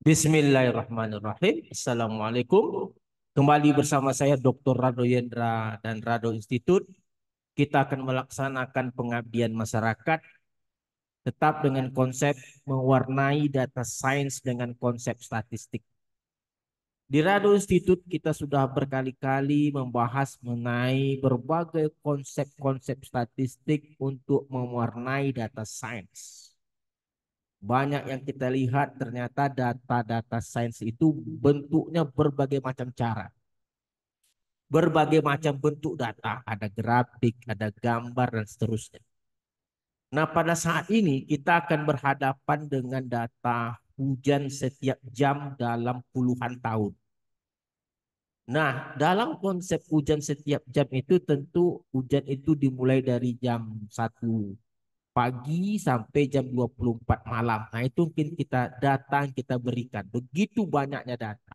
Bismillahirrahmanirrahim. Assalamualaikum. Kembali bersama saya Dr. Rado Yendra dan Rado Institute. Kita akan melaksanakan pengabdian masyarakat tetap dengan konsep mewarnai data sains dengan konsep statistik. Di Rado Institute kita sudah berkali-kali membahas mengenai berbagai konsep-konsep statistik untuk mewarnai data sains banyak yang kita lihat ternyata data-data sains itu bentuknya berbagai macam cara. Berbagai macam bentuk data, ada grafik, ada gambar, dan seterusnya. Nah pada saat ini kita akan berhadapan dengan data hujan setiap jam dalam puluhan tahun. Nah, dalam konsep hujan setiap jam itu tentu hujan itu dimulai dari jam 1 pagi sampai jam 24 malam. Nah, itu mungkin kita datang, kita berikan. Begitu banyaknya data.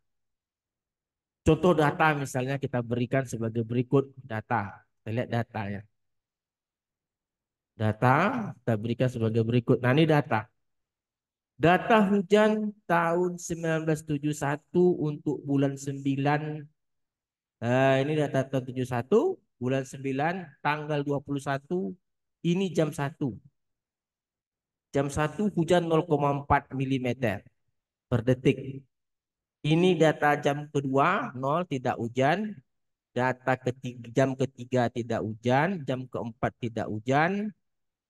Contoh data misalnya kita berikan sebagai berikut data. Kita lihat data ya. Data kita berikan sebagai berikut. Nah, ini data. Data hujan tahun 1971 untuk bulan 9. Eh, ini data tahun 71, bulan 9, tanggal 21, ini jam 1. Jam 1 hujan 0,4 mm per detik. Ini data jam kedua, 0 tidak hujan. Data ketiga, jam ketiga tidak hujan, jam keempat tidak hujan.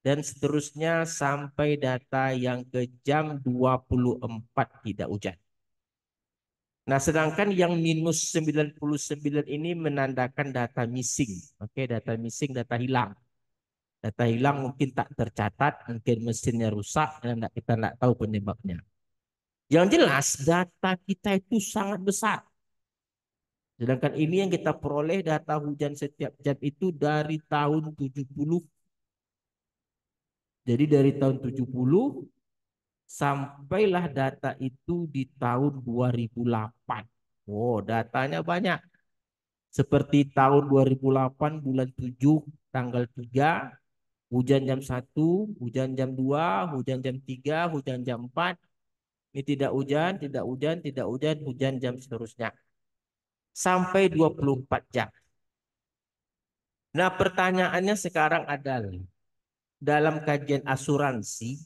Dan seterusnya sampai data yang ke jam 24 tidak hujan. Nah, sedangkan yang minus 99 ini menandakan data missing. Oke, okay, data missing, data hilang. Data hilang mungkin tak tercatat, mungkin mesinnya rusak, dan kita tidak tahu penyebabnya. Yang jelas data kita itu sangat besar. Sedangkan ini yang kita peroleh data hujan setiap jam itu dari tahun 70. Jadi dari tahun 70 sampailah data itu di tahun 2008. Wow, datanya banyak. Seperti tahun 2008 bulan 7 tanggal 3 Hujan jam 1, hujan jam 2, hujan jam 3, hujan jam 4. Ini tidak hujan, tidak hujan, tidak hujan, hujan jam seterusnya. Sampai 24 jam. Nah pertanyaannya sekarang adalah, dalam kajian asuransi,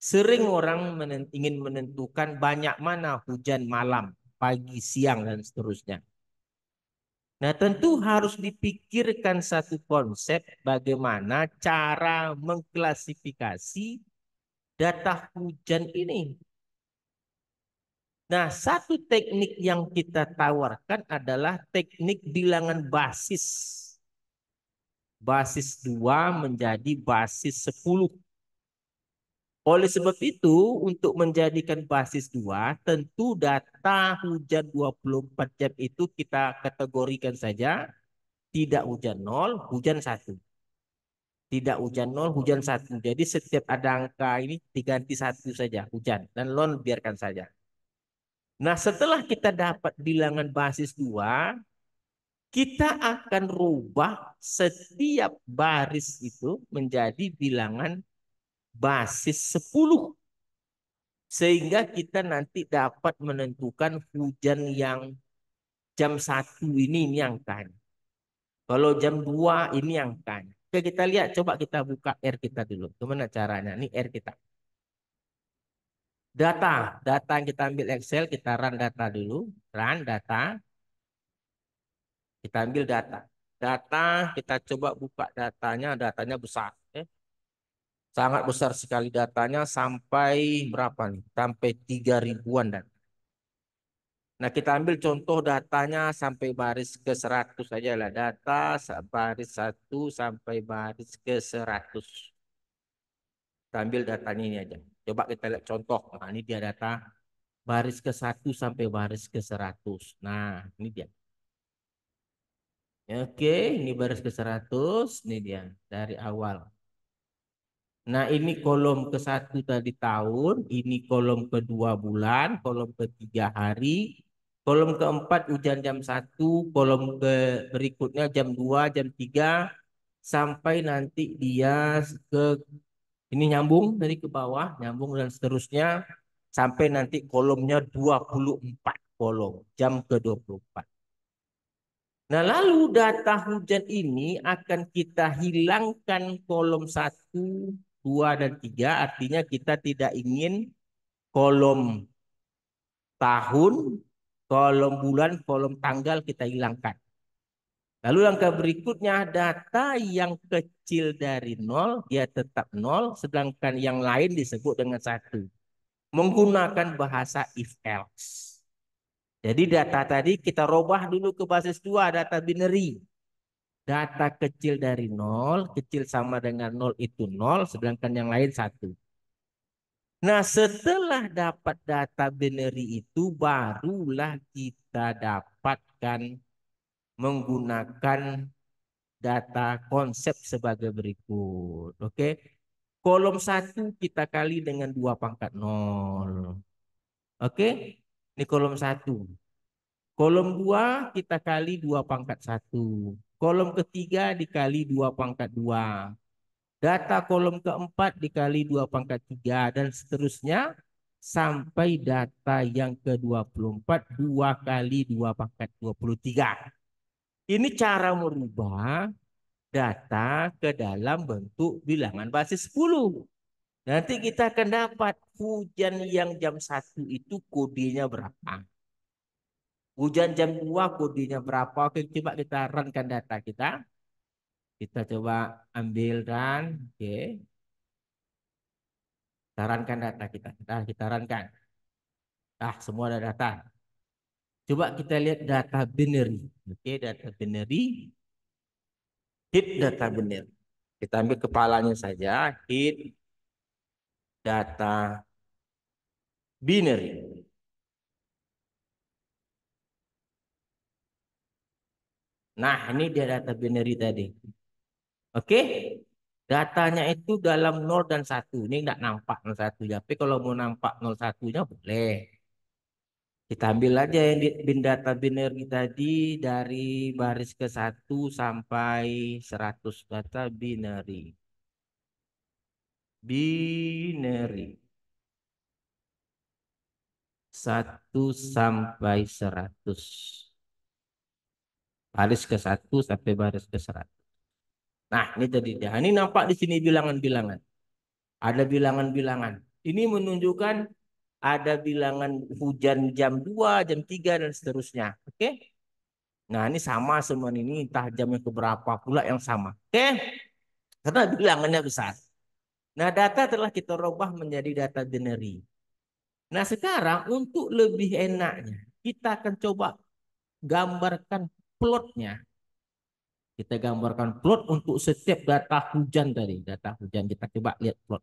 sering orang ingin menentukan banyak mana hujan malam, pagi, siang, dan seterusnya. Nah, tentu harus dipikirkan satu konsep bagaimana cara mengklasifikasi data hujan ini. Nah, satu teknik yang kita tawarkan adalah teknik bilangan basis. Basis 2 menjadi basis 10. Oleh sebab itu, untuk menjadikan basis dua, tentu data hujan 24 jam itu kita kategorikan saja tidak hujan nol, hujan satu. Tidak hujan nol, hujan satu. Jadi setiap ada angka ini diganti satu saja hujan dan lon biarkan saja. Nah setelah kita dapat bilangan basis dua, kita akan rubah setiap baris itu menjadi bilangan basis 10. Sehingga kita nanti dapat menentukan hujan yang jam 1 ini ini yang kan. Kalau jam 2 ini yang kan. Oke kita lihat, coba kita buka R kita dulu. Gimana caranya? Ini R kita. Data, data yang kita ambil Excel, kita run data dulu. Run data. Kita ambil data. Data, kita coba buka datanya, datanya besar. Sangat besar sekali datanya sampai berapa nih? Sampai tiga ribuan dan Nah, kita ambil contoh datanya sampai baris ke 100 aja lah. Data baris satu sampai baris ke 100. Kita ambil datanya ini aja. Coba kita lihat contoh. Nah, ini dia data baris ke satu sampai baris ke 100. Nah, ini dia. Oke, ini baris ke 100. Ini dia dari awal. Nah ini kolom ke satu tadi tahun, ini kolom kedua bulan, kolom ketiga hari, kolom keempat hujan jam satu, kolom ke berikutnya jam dua, jam tiga, sampai nanti dia ke ini nyambung dari ke bawah, nyambung dan seterusnya sampai nanti kolomnya 24 kolom jam ke 24. Nah, lalu data hujan ini akan kita hilangkan kolom 1 2 dan 3 artinya kita tidak ingin kolom tahun, kolom bulan, kolom tanggal kita hilangkan. Lalu langkah berikutnya data yang kecil dari nol dia tetap nol, sedangkan yang lain disebut dengan satu. Menggunakan bahasa if else. Jadi data tadi kita robah dulu ke basis dua data binary data kecil dari nol, kecil sama dengan nol itu nol, sedangkan yang lain satu. Nah setelah dapat data binary itu barulah kita dapatkan menggunakan data konsep sebagai berikut. Oke. Kolom satu kita kali dengan dua pangkat nol. Oke. Okay? Ini kolom satu. Kolom dua kita kali dua pangkat satu. Kolom ketiga dikali dua pangkat dua Data kolom keempat dikali dua pangkat tiga dan seterusnya sampai data yang ke-24 dua kali dua pangkat 23. Ini cara merubah data ke dalam bentuk bilangan basis 10. Nanti kita akan dapat hujan yang jam satu itu kodenya berapa. Hujan jam 2 kodinya berapa? Oke, coba kita renkan data kita. Kita coba ambil dan oke. Okay. data kita. Nah, kita kita rankan. Ah, semua ada data. Coba kita lihat data binary. Oke, data binary. Hit data binary. Kita ambil kepalanya saja. Hit data binary. Nah, ini dia data binary tadi. Oke? Okay? Datanya itu dalam 0 dan 1. Ini tidak nampak 01. Tapi kalau mau nampak 01-nya boleh. Kita ambil aja yang bin data binary tadi dari baris ke 1 sampai 100 data binary. Binary. 1 sampai 100 baris ke satu sampai baris ke seratus. Nah, ini tadi ya. Ini nampak di sini bilangan-bilangan. Ada bilangan-bilangan. Ini menunjukkan ada bilangan hujan jam 2, jam 3 dan seterusnya. Oke? Okay? Nah, ini sama semua ini entah jam yang keberapa pula yang sama. Oke? Okay? Karena bilangannya besar. Nah, data telah kita rubah menjadi data binary. Nah, sekarang untuk lebih enaknya, kita akan coba gambarkan plotnya. Kita gambarkan plot untuk setiap data hujan tadi. Data hujan kita coba lihat plot.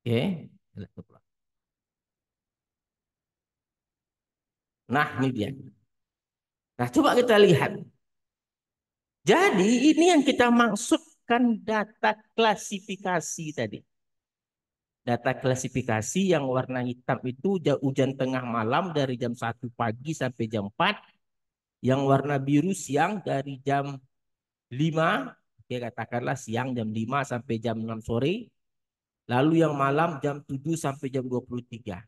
Oke, lihat Nah, ini dia. Nah, coba kita lihat. Jadi ini yang kita maksudkan data klasifikasi tadi. Data klasifikasi yang warna hitam itu hujan tengah malam dari jam 1 pagi sampai jam 4 yang warna biru siang dari jam 5, ya katakanlah siang jam 5 sampai jam 6 sore, lalu yang malam jam 7 sampai jam 23.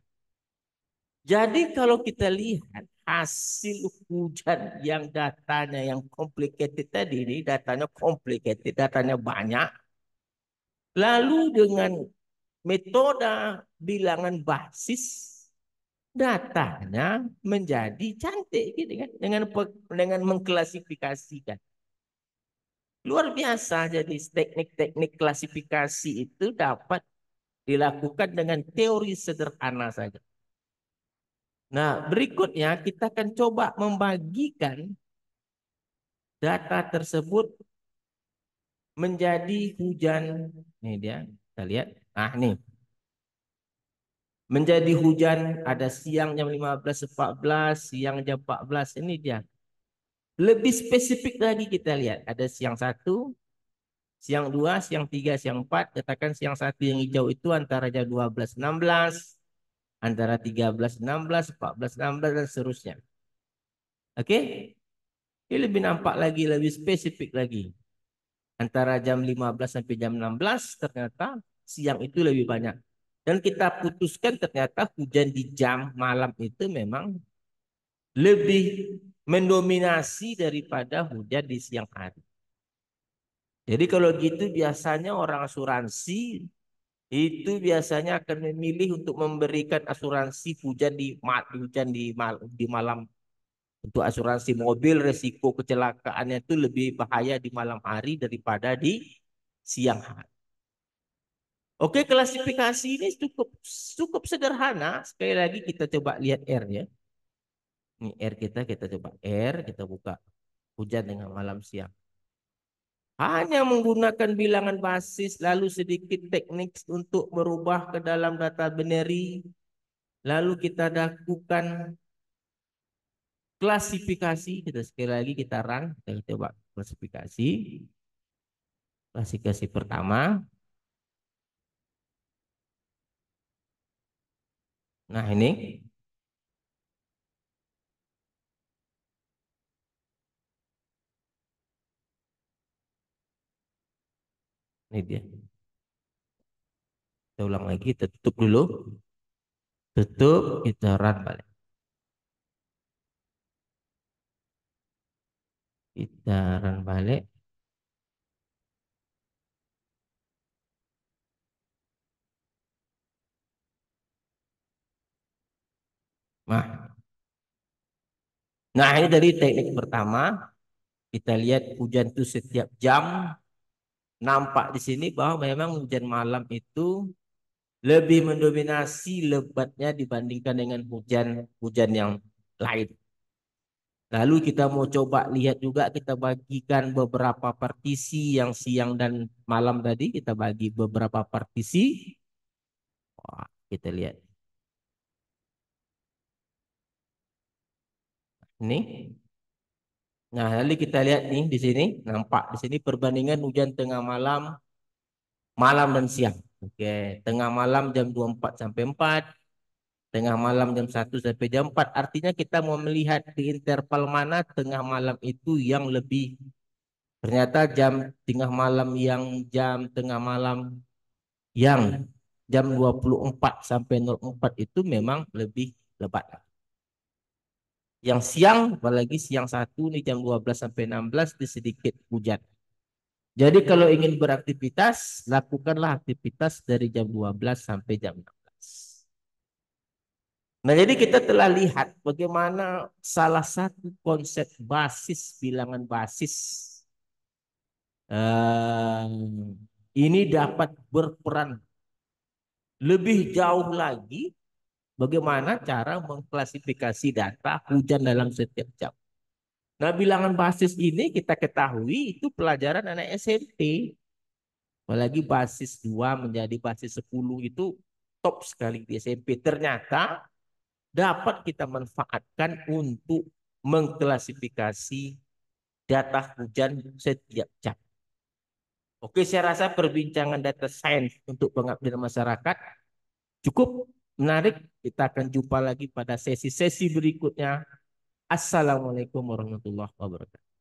Jadi kalau kita lihat hasil hujan yang datanya yang complicated tadi ini, datanya complicated, datanya banyak. Lalu dengan metode bilangan basis datanya menjadi cantik gitu kan dengan dengan mengklasifikasikan. Luar biasa jadi teknik-teknik klasifikasi itu dapat dilakukan dengan teori sederhana saja. Nah, berikutnya kita akan coba membagikan data tersebut menjadi hujan. Ini dia, kita lihat. Ah, nih. Menjadi hujan ada siang jam 15, 14, siang jam 14. Ini dia. Lebih spesifik lagi kita lihat. Ada siang 1, siang 2, siang 3, siang 4. Katakan siang 1 yang hijau itu antara jam 12, 16. Antara 13, 16, 14, 16, dan seterusnya. Oke? Okay? Ini lebih nampak lagi, lebih spesifik lagi. Antara jam 15 sampai jam 16 ternyata siang itu lebih banyak. Dan kita putuskan ternyata hujan di jam malam itu memang lebih mendominasi daripada hujan di siang hari. Jadi kalau gitu biasanya orang asuransi itu biasanya akan memilih untuk memberikan asuransi hujan di hujan di mal, di malam untuk asuransi mobil resiko kecelakaannya itu lebih bahaya di malam hari daripada di siang hari. Oke, klasifikasi ini cukup cukup sederhana. Sekali lagi kita coba lihat r ya. Ini R kita, kita coba R, kita buka hujan dengan malam siang. Hanya menggunakan bilangan basis, lalu sedikit teknik untuk merubah ke dalam data binary. Lalu kita lakukan klasifikasi. Kita sekali lagi kita run, kita coba klasifikasi. Klasifikasi pertama, Nah ini ini dia. Kita ulang lagi, kita tutup dulu. Tutup, kita run balik. Kita run balik. nah Nah, ini dari teknik pertama. Kita lihat hujan itu setiap jam. Nampak di sini bahwa memang hujan malam itu lebih mendominasi lebatnya dibandingkan dengan hujan-hujan yang lain. Lalu kita mau coba lihat juga kita bagikan beberapa partisi yang siang dan malam tadi kita bagi beberapa partisi. Wah, kita lihat. Ini. Nah, lalu kita lihat nih di sini, nampak di sini perbandingan hujan tengah malam, malam dan siang. Oke, tengah malam jam 24 sampai 4, tengah malam jam 1 sampai jam 4. Artinya kita mau melihat di interval mana tengah malam itu yang lebih. Ternyata jam tengah malam yang jam tengah malam yang jam 24 sampai 04 itu memang lebih lebat. Yang siang, apalagi siang satu nih jam 12 sampai 16 di sedikit hujan. Jadi kalau ingin beraktivitas, lakukanlah aktivitas dari jam 12 sampai jam 16. Nah, jadi kita telah lihat bagaimana salah satu konsep basis bilangan basis um, ini dapat berperan lebih jauh lagi Bagaimana cara mengklasifikasi data hujan dalam setiap jam. Nah, bilangan basis ini kita ketahui itu pelajaran anak SMP. Apalagi basis 2 menjadi basis 10 itu top sekali di SMP. Ternyata dapat kita manfaatkan untuk mengklasifikasi data hujan setiap jam. Oke, saya rasa perbincangan data science untuk pengabdian masyarakat cukup Menarik, kita akan jumpa lagi pada sesi-sesi berikutnya. Assalamualaikum warahmatullahi wabarakatuh.